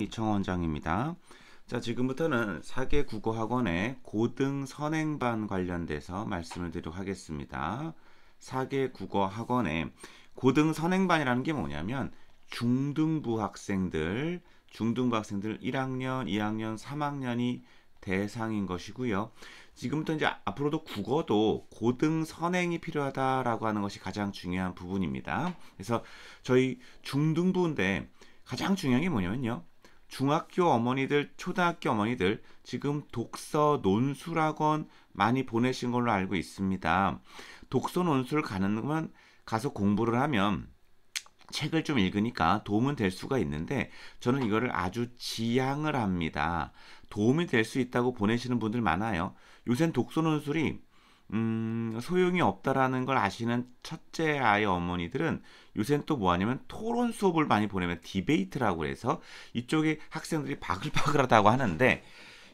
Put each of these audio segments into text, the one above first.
이청원장입니다. 자, 지금부터는 사계 국어학원의 고등 선행반 관련돼서 말씀을 드리도록 하겠습니다. 사계 국어학원의 고등 선행반이라는 게 뭐냐면 중등부 학생들, 중등부 학생들 1학년, 2학년, 3학년이 대상인 것이고요. 지금부터 이제 앞으로도 국어도 고등 선행이 필요하다라고 하는 것이 가장 중요한 부분입니다. 그래서 저희 중등부인데 가장 중요한 게 뭐냐면요. 중학교 어머니들, 초등학교 어머니들 지금 독서 논술학원 많이 보내신 걸로 알고 있습니다. 독서 논술 가는 건 가서 공부를 하면 책을 좀 읽으니까 도움은 될 수가 있는데 저는 이거를 아주 지향을 합니다. 도움이 될 수 있다고 보내시는 분들 많아요. 요샌 독서 논술이 음, 소용이 없다라는 걸 아시는 첫째 아이 어머니들은 요새는 또 뭐하냐면 토론 수업을 많이 보내면 디베이트라고 해서 이쪽에 학생들이 바글바글하다고 하는데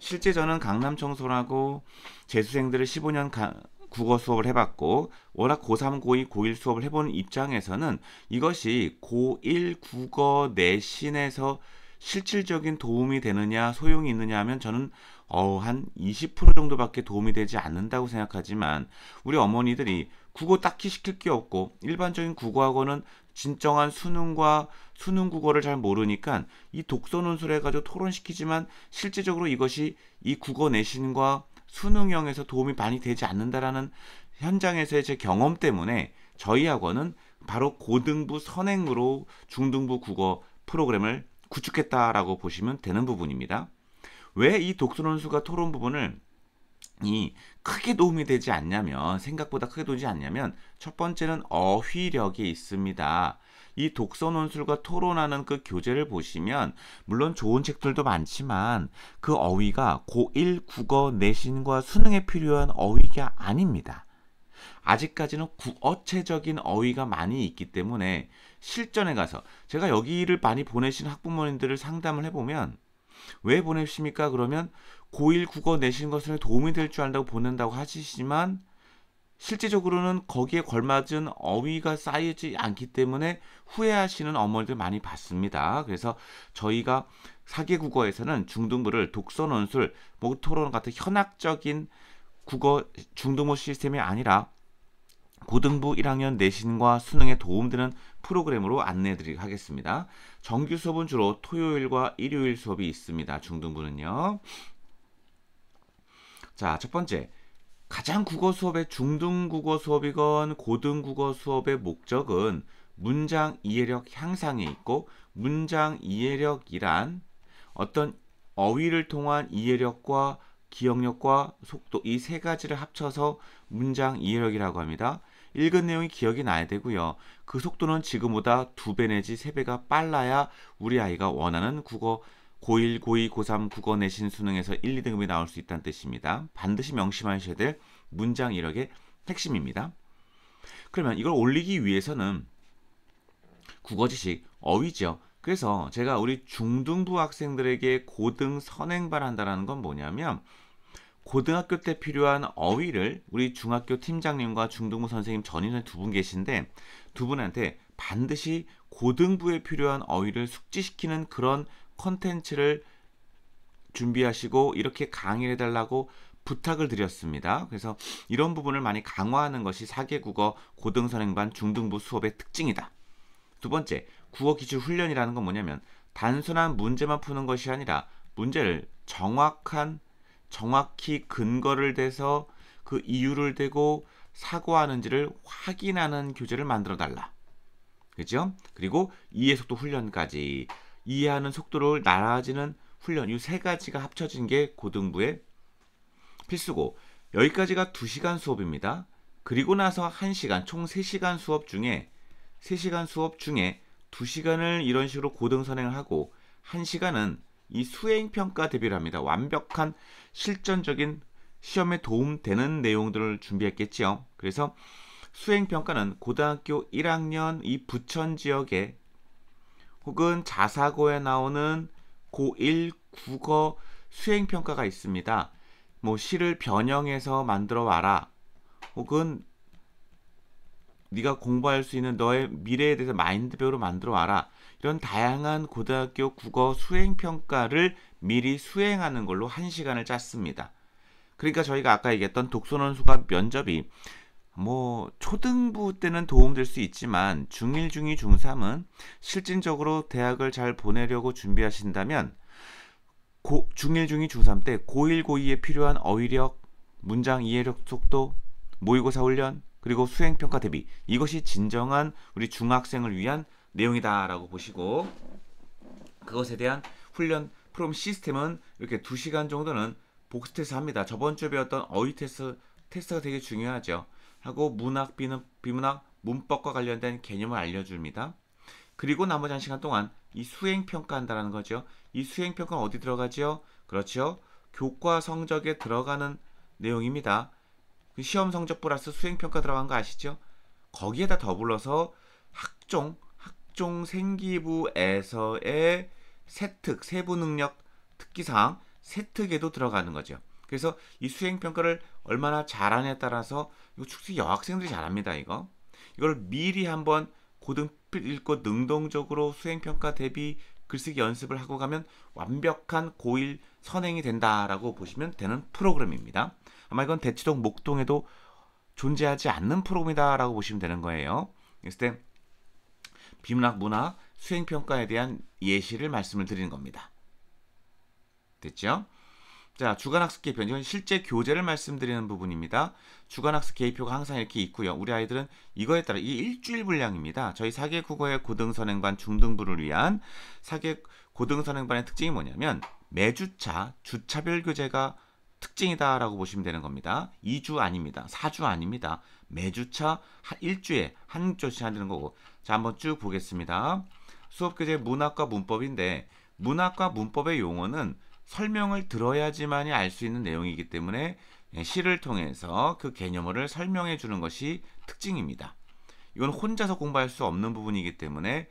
실제 저는 강남 청소라고 재수생들을 15년 가, 국어 수업을 해봤고 워낙 고3, 고2, 고1 수업을 해본 입장에서는 이것이 고1 국어 내신에서 실질적인 도움이 되느냐 소용이 있느냐 하면 저는 어우 한20% 정도밖에 도움이 되지 않는다고 생각하지만 우리 어머니들이 국어 딱히 시킬 게 없고 일반적인 국어학원은 진정한 수능과 수능 국어를 잘 모르니까 이 독서 논술해 가지고 토론시키지만 실제적으로 이것이 이 국어 내신과 수능형에서 도움이 많이 되지 않는다라는 현장에서의 제 경험 때문에 저희 학원은 바로 고등부 선행으로 중등부 국어 프로그램을 구축했다라고 보시면 되는 부분입니다. 왜이 독서론수가 토론 부분을 이 크게 도움이 되지 않냐면 생각보다 크게 도움이 되지 않냐면 첫 번째는 어휘력이 있습니다. 이 독서 논술과 토론하는 그 교재를 보시면 물론 좋은 책들도 많지만 그 어휘가 고1 국어 내신과 수능에 필요한 어휘가 아닙니다. 아직까지는 구어체적인 어휘가 많이 있기 때문에 실전에 가서 제가 여기를 많이 보내신 학부모님들을 상담을 해보면 왜 보내십니까? 그러면 고1 국어 내신 것은 도움이 될줄 안다고 보낸다고 하시지만 실제적으로는 거기에 걸맞은 어휘가 쌓이지 않기 때문에 후회하시는 어머니들 많이 봤습니다. 그래서 저희가 사계 국어에서는 중등부를 독서 논술, 모토론 같은 현학적인 국어 중등부 시스템이 아니라 고등부 1학년 내신과 수능에 도움되는 프로그램으로 안내해드리도록 하겠습니다. 정규 수업은 주로 토요일과 일요일 수업이 있습니다. 중등부는요. 자, 첫 번째. 가장 국어 수업의 중등국어 수업이건 고등국어 수업의 목적은 문장 이해력 향상에 있고 문장 이해력이란 어떤 어휘를 통한 이해력과 기억력과 속도 이 세 가지를 합쳐서 문장 이해력이라고 합니다. 읽은 내용이 기억이 나야 되고요. 그 속도는 지금보다 두 배 내지 세 배가 빨라야 우리 아이가 원하는 국어 고1, 고2, 고3 국어 내신 수능에서 1, 2등급이 나올 수 있다는 뜻입니다. 반드시 명심하셔야 될 문장 이력의 핵심입니다. 그러면 이걸 올리기 위해서는 국어 지식, 어휘죠. 그래서 제가 우리 중등부 학생들에게 고등 선행발 한다는 건 뭐냐면 고등학교 때 필요한 어휘를 우리 중학교 팀장님과 중등부 선생님 전인의 두분 계신데 두 분한테 반드시 고등부에 필요한 어휘를 숙지시키는 그런 컨텐츠를 준비하시고 이렇게 강의해 를 달라고 부탁을 드렸습니다. 그래서 이런 부분을 많이 강화하는 것이 사계 국어 고등선행반 중등부 수업의 특징이다. 두 번째, 국어 기출 훈련이라는 건 뭐냐면 단순한 문제만 푸는 것이 아니라 문제를 정확한 정확히 근거를 대서 그 이유를 대고 사고하는지를 확인하는 교재를 만들어 달라. 그죠? 그리고 이해 속도 훈련까지 이해하는 속도를 나아지는 훈련 이 세 가지가 합쳐진 게 고등부의 필수고 여기까지가 두시간 수업입니다. 그리고 나서 한시간총 세시간 수업 중에 세시간 수업 중에 두시간을 이런 식으로 고등 선행을 하고 한시간은 이 수행 평가 대비를 합니다. 완벽한 실전적인 시험에 도움되는 내용들을 준비했겠지요. 그래서 수행 평가는 고등학교 1학년 이 부천 지역에 혹은 자사고에 나오는 고1 국어 수행 평가가 있습니다. 뭐 시를 변형해서 만들어 와라. 혹은 네가 공부할 수 있는 너의 미래에 대해서 마인드별로 만들어 와라. 이런 다양한 고등학교 국어 수행 평가를 미리 수행하는 걸로 한 시간을 짰습니다. 그러니까 저희가 아까 얘기했던 독서논 수가 면접이 뭐 초등부 때는 도움될 수 있지만 중1, 중2, 중3은 실질적으로 대학을 잘 보내려고 준비하신다면 고, 중1, 중2, 중3 때 고1, 고2에 필요한 어휘력, 문장 이해력 속도, 모의고사 훈련, 그리고 수행평가 대비 이것이 진정한 우리 중학생을 위한 내용이다라고 보시고 그것에 대한 훈련 프롬 시스템은 이렇게 두시간 정도는 복습 테스트 합니다. 저번 주에 배웠던 어휘 테스트 테스트가 되게 중요하죠. 하고 문학, 비는, 비문학, 문법과 관련된 개념을 알려줍니다. 그리고 나머지 한 시간 동안 이 수행평가한다라는 거죠. 이 수행평가 어디 들어가지요? 그렇죠. 교과 성적에 들어가는 내용입니다. 그 시험 성적 플러스 수행평가 들어간 거 아시죠? 거기에다 더불어서 학종, 학종 생기부에서의 세특, 세부능력 특기사항, 세특에도 들어가는 거죠. 그래서 이 수행평가를 얼마나 잘하냐에 따라서 이거 축수 여학생들이 잘합니다, 이거. 이걸 미리 한번 고등 읽고 능동적으로 수행평가 대비 글쓰기 연습을 하고 가면 완벽한 고1 선행이 된다라고 보시면 되는 프로그램입니다. 아마 이건 대치동 목동에도 존재하지 않는 프로그램이다라고 보시면 되는 거예요. 그때 비문학 문화 수행 평가에 대한 예시를 말씀을 드리는 겁니다. 됐죠? 자, 주간학습 계획 이건 실제 교재를 말씀드리는 부분입니다. 주간학습 계표가 항상 이렇게 있고요. 우리 아이들은 이거에 따라 이 일주일 분량입니다. 저희 사계 국어의 고등선행반 중등부를 위한 사계 고등선행반의 특징이 뭐냐면 매주차 주차별 교재가 특징이다라고 보시면 되는 겁니다. 2주 아닙니다. 4주 아닙니다. 매주차 한 일주에 한 조씩 하는 거고 자 한번 쭉 보겠습니다. 수업 교재 문학과 문법인데 문학과 문법의 용어는 설명을 들어야지만이 알 수 있는 내용이기 때문에 예, 시를 통해서 그 개념을 설명해 주는 것이 특징입니다. 이건 혼자서 공부할 수 없는 부분이기 때문에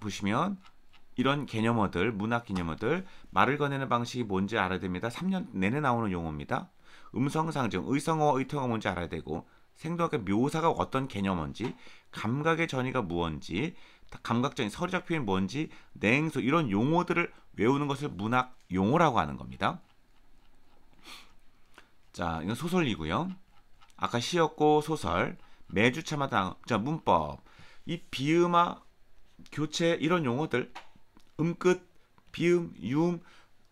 보시면 이런 개념어들, 문학 개념어들, 말을 건내는 방식이 뭔지 알아야 됩니다. 3년 내내 나오는 용어입니다. 음성 상징, 의성어 의태어가 뭔지 알아야 되고 생도학의 묘사가 어떤 개념인지, 감각의 전이가 무언지, 감각적인 서리적 표현이 뭔지, 냉소 이런 용어들을 외우는 것을 문학 용어라고 하는 겁니다. 자, 이건 소설이고요. 아까 시였고 소설, 매주 차마다 자 문법, 이비음화 교체 이런 용어들 음끝, 비음, 유음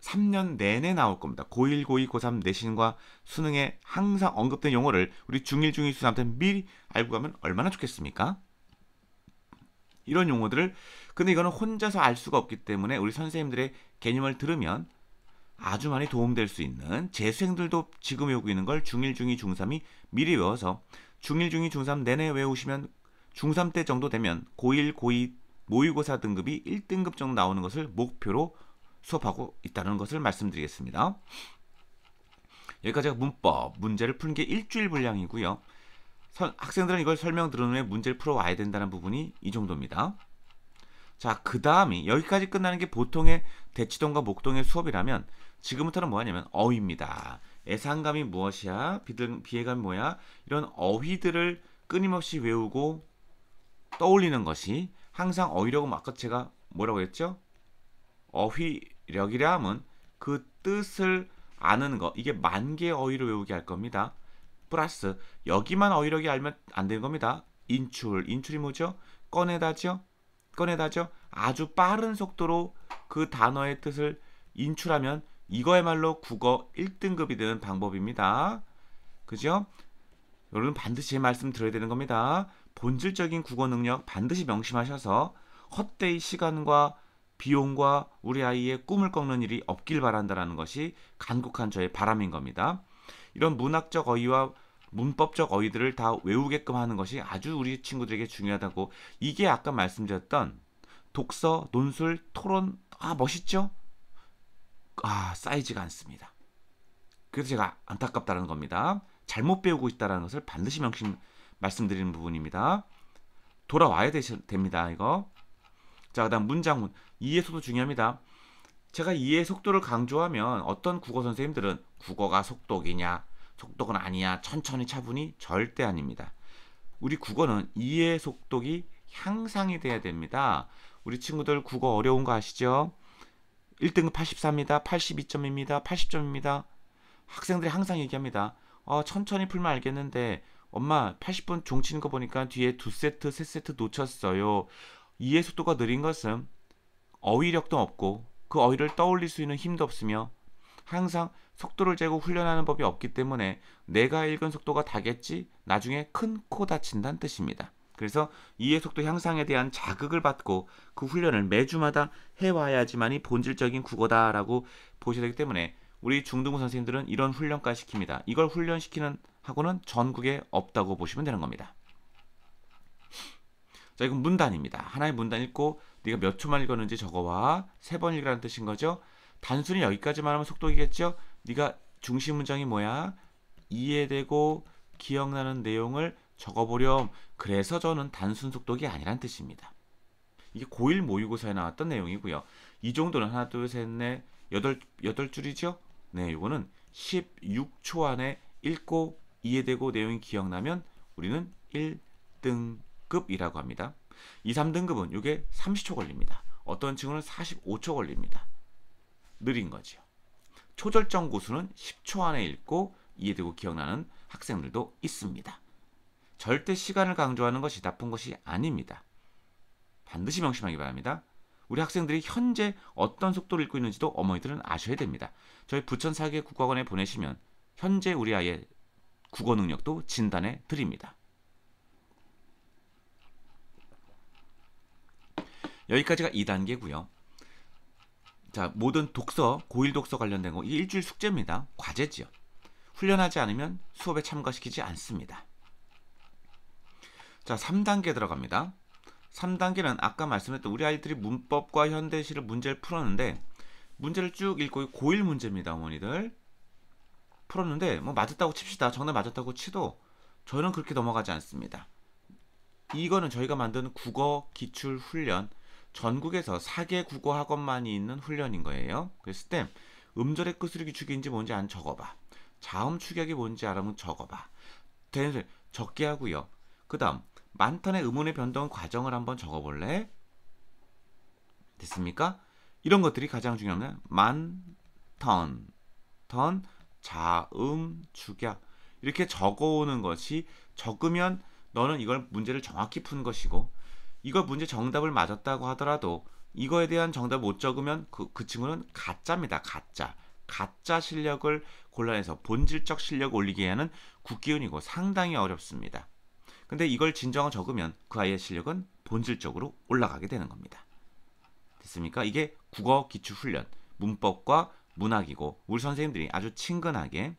3년 내내 나올 겁니다. 고1, 고2, 고3 내신과 수능에 항상 언급된 용어를 우리 중1, 중2, 중3 때 미리 알고 가면 얼마나 좋겠습니까? 이런 용어들을 근데 이거는 혼자서 알 수가 없기 때문에 우리 선생님들의 개념을 들으면 아주 많이 도움될 수 있는 재수생들도 지금 외우고 있는 걸 중1, 중2, 중3이 미리 외워서 중1, 중2, 중3 내내 외우시면 중3 때 정도 되면 고1, 고2 모의고사 등급이 1등급 정도 나오는 것을 목표로 수업하고 있다는 것을 말씀드리겠습니다. 여기까지가 문법, 문제를 푸는 게 일주일 분량이고요. 선, 학생들은 이걸 설명 들은 후에 문제를 풀어와야 된다는 부분이 이 정도입니다. 자, 그 다음이 여기까지 끝나는 게 보통의 대치동과 목동의 수업이라면 지금부터는 뭐하냐면 어휘입니다. 애상감이 무엇이야? 비등, 비애감이 뭐야? 이런 어휘들을 끊임없이 외우고 떠올리는 것이 항상 어휘력은 아까 그 제가 뭐라고 했죠? 어휘력이라 함은 그 뜻을 아는 거 이게 만 개의 어휘를 외우게 할 겁니다. 플러스 여기만 어휘력이 알면 안 되는 겁니다. 인출, 인출이 뭐죠? 꺼내다죠? 꺼내다죠? 아주 빠른 속도로 그 단어의 뜻을 인출하면 이거야말로 국어 1등급이 되는 방법입니다. 그죠? 여러분 반드시 말씀 드려야 되는 겁니다. 본질적인 국어 능력 반드시 명심하셔서 헛되이 시간과 비용과 우리 아이의 꿈을 꺾는 일이 없길 바란다라는 것이 간곡한 저의 바람인 겁니다. 이런 문학적 어휘와 문법적 어휘들을 다 외우게끔 하는 것이 아주 우리 친구들에게 중요하다고 이게 아까 말씀드렸던 독서, 논술, 토론 아 멋있죠? 아 쌓이지가 않습니다. 그래서 제가 안타깝다는 겁니다. 잘못 배우고 있다는 것을 반드시 명심 말씀드리는 부분입니다. 돌아와야 되시, 됩니다. 이거. 자, 그 다음 문장문. 이해속도 중요합니다. 제가 이해 속도를 강조하면 어떤 국어 선생님들은 국어가 속독이냐, 속독은 아니야, 천천히 차분히 절대 아닙니다. 우리 국어는 이해 속도기 향상이 돼야 됩니다. 우리 친구들 국어 어려운 거 아시죠? 1등급 84입니다. 82점입니다. 80점입니다. 학생들이 항상 얘기합니다. 어, 천천히 풀면 알겠는데 엄마 80분 종치는 거 보니까 뒤에 두 세트 세 세트 놓쳤어요. 이해 속도가 느린 것은 어휘력도 없고 그 어휘를 떠올릴 수 있는 힘도 없으며 항상 속도를 재고 훈련하는 법이 없기 때문에 내가 읽은 속도가 다겠지 나중에 큰 코 다친다는 뜻입니다. 그래서 이해 속도 향상에 대한 자극을 받고 그 훈련을 매주마다 해와야지만이 본질적인 국어다라고 보셔야 되기 때문에 우리 중등부 선생님들은 이런 훈련까지 시킵니다. 이걸 훈련시키는 하고는 전국에 없다고 보시면 되는 겁니다. 자, 이건 문단입니다. 하나의 문단 읽고 네가 몇 초만 읽었는지 적어와. 세 번 읽으라는 뜻인 거죠. 단순히 여기까지만 하면 속도이겠죠. 네가 중심 문장이 뭐야? 이해되고 기억나는 내용을 적어보렴. 그래서 저는 단순 속독이 아니란 뜻입니다. 이게 고1 모의고사에 나왔던 내용이고요. 이 정도는 하나, 둘, 셋, 넷, 여덟, 여덟 줄이죠? 네, 이거는 16초 안에 읽고 이해되고 내용이 기억나면 우리는 1등급이라고 합니다. 2, 3등급은 이게 30초 걸립니다. 어떤 친구는 45초 걸립니다. 느린 거지요. 초절정 고수는 10초 안에 읽고 이해되고 기억나는 학생들도 있습니다. 절대 시간을 강조하는 것이 나쁜 것이 아닙니다. 반드시 명심하기 바랍니다. 우리 학생들이 현재 어떤 속도로 읽고 있는지도 어머니들은 아셔야 됩니다. 저희 부천 사계 국어원에 보내시면 현재 우리 아이의 국어 능력도 진단해 드립니다. 여기까지가 2단계고요. 자, 모든 독서, 고1 독서 관련된 거 이게 일주일 숙제입니다. 과제지요. 훈련하지 않으면 수업에 참가시키지 않습니다. 자, 3단계 들어갑니다. 3단계는 아까 말씀했던 우리 아이들이 문법과 현대시를 문제를 풀었는데 문제를 쭉 읽고 고1 문제입니다, 어머니들. 풀었는데 뭐 맞았다고 칩시다. 정답 맞았다고 치도 저는 그렇게 넘어가지 않습니다. 이거는 저희가 만든 국어 기출 훈련 전국에서 4개 국어 학원만이 있는 훈련인 거예요. 그랬을 때 음절의 끝으로 기축인지 뭔지 안 적어봐. 자음 축약이 뭔지 알아면 적어봐. 대신 적게 하고요. 그 다음 만턴의 음운의 변동 과정을 한번 적어볼래? 됐습니까? 이런 것들이 가장 중요한니다 만턴, 턴, 자음, 축약 이렇게 적어오는 것이 적으면 너는 이걸 문제를 정확히 푼 것이고 이걸 문제 정답을 맞았다고 하더라도 이거에 대한 정답 못 적으면 그, 그 친구는 가짜입니다. 가짜. 가짜 실력을 골라내서 본질적 실력 올리기 에는 국기운이고 상당히 어렵습니다. 근데 이걸 진정을 적으면 그 아이의 실력은 본질적으로 올라가게 되는 겁니다. 됐습니까? 이게 국어 기출 훈련, 문법과 문학이고 우리 선생님들이 아주 친근하게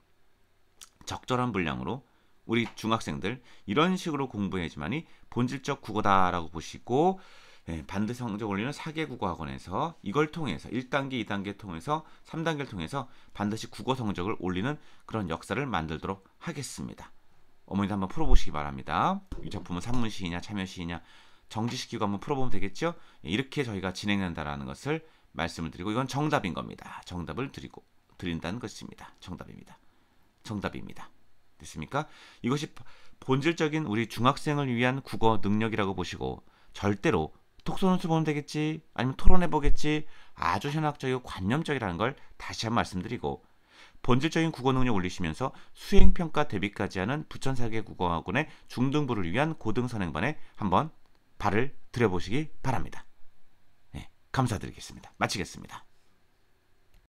적절한 분량으로 우리 중학생들 이런 식으로 공부해야지만이 본질적 국어다라고 보시고 예, 반드시 성적 올리는 사계 국어 학원에서 이걸 통해서 1단계, 2단계 통해서 3단계를 통해서 반드시 국어 성적을 올리는 그런 역사를 만들도록 하겠습니다. 어머니도 한번 풀어보시기 바랍니다. 이 작품은 산문 시이냐 참여 시이냐 정지시키고 한번 풀어보면 되겠죠? 예, 이렇게 저희가 진행된다라는 것을 말씀을 드리고 이건 정답인 겁니다. 정답을 드리고 드린다는 것입니다. 정답입니다. 정답입니다. 됐습니까? 이것이 본질적인 우리 중학생을 위한 국어 능력이라고 보시고 절대로 톡소논술 보면 되겠지 아니면 토론해 보겠지 아주 현학적이고 관념적이라는 걸 다시 한번 말씀드리고 본질적인 국어 능력 올리시면서 수행평가 대비까지 하는 부천사계 국어학원의 중등부를 위한 고등선행반에 한번 발을 들여보시기 바랍니다. 감사드리겠습니다. 마치겠습니다.